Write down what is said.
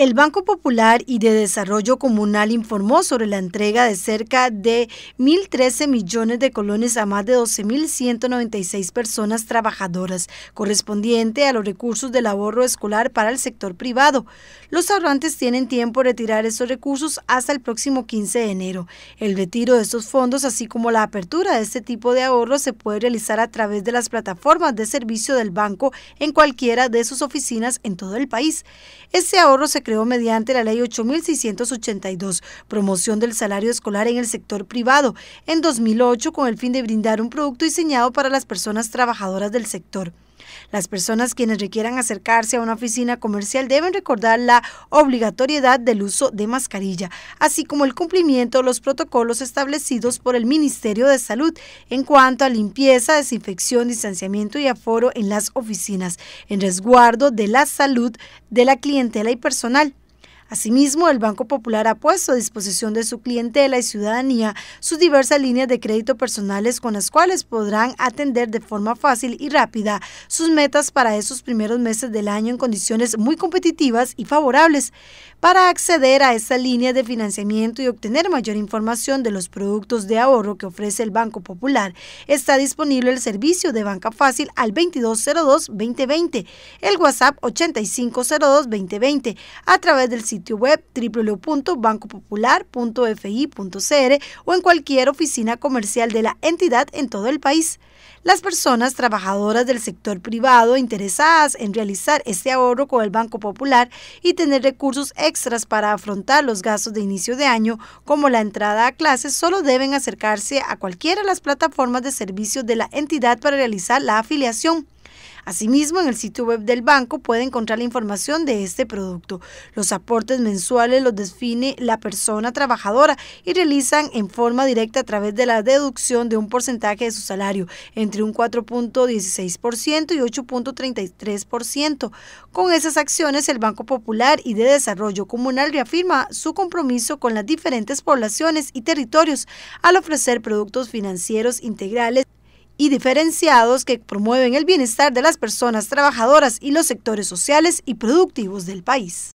El Banco Popular y de Desarrollo Comunal informó sobre la entrega de cerca de 1.013 millones de colones a más de 12.196 personas trabajadoras, correspondiente a los recursos del ahorro escolar para el sector privado. Los ahorrantes tienen tiempo de retirar esos recursos hasta el próximo 15 de enero. El retiro de estos fondos, así como la apertura de este tipo de ahorros, se puede realizar a través de las plataformas de servicio del banco en cualquiera de sus oficinas en todo el país. Este ahorro se creó mediante la Ley 8682, promoción del salario escolar en el sector privado, en 2008 con el fin de brindar un producto diseñado para las personas trabajadoras del sector. Las personas quienes requieran acercarse a una oficina comercial deben recordar la obligatoriedad del uso de mascarilla, así como el cumplimiento de los protocolos establecidos por el Ministerio de Salud en cuanto a limpieza, desinfección, distanciamiento y aforo en las oficinas, en resguardo de la salud de la clientela y personal. Asimismo, el Banco Popular ha puesto a disposición de su clientela y ciudadanía sus diversas líneas de crédito personales con las cuales podrán atender de forma fácil y rápida sus metas para esos primeros meses del año en condiciones muy competitivas y favorables. Para acceder a esta línea de financiamiento y obtener mayor información de los productos de ahorro que ofrece el Banco Popular, está disponible el servicio de banca fácil al 2202-2020, el WhatsApp 8502-2020, a través del web www.bancopopular.fi.cr o en cualquier oficina comercial de la entidad en todo el país. Las personas trabajadoras del sector privado interesadas en realizar este ahorro con el Banco Popular y tener recursos extras para afrontar los gastos de inicio de año como la entrada a clases solo deben acercarse a cualquiera de las plataformas de servicios de la entidad para realizar la afiliación. Asimismo, en el sitio web del banco puede encontrar la información de este producto. Los aportes mensuales los define la persona trabajadora y realizan en forma directa a través de la deducción de un porcentaje de su salario, entre un 4.16% y 8.33%. Con esas acciones, el Banco Popular y de Desarrollo Comunal reafirma su compromiso con las diferentes poblaciones y territorios al ofrecer productos financieros integrales y diferenciados que promueven el bienestar de las personas trabajadoras y los sectores sociales y productivos del país.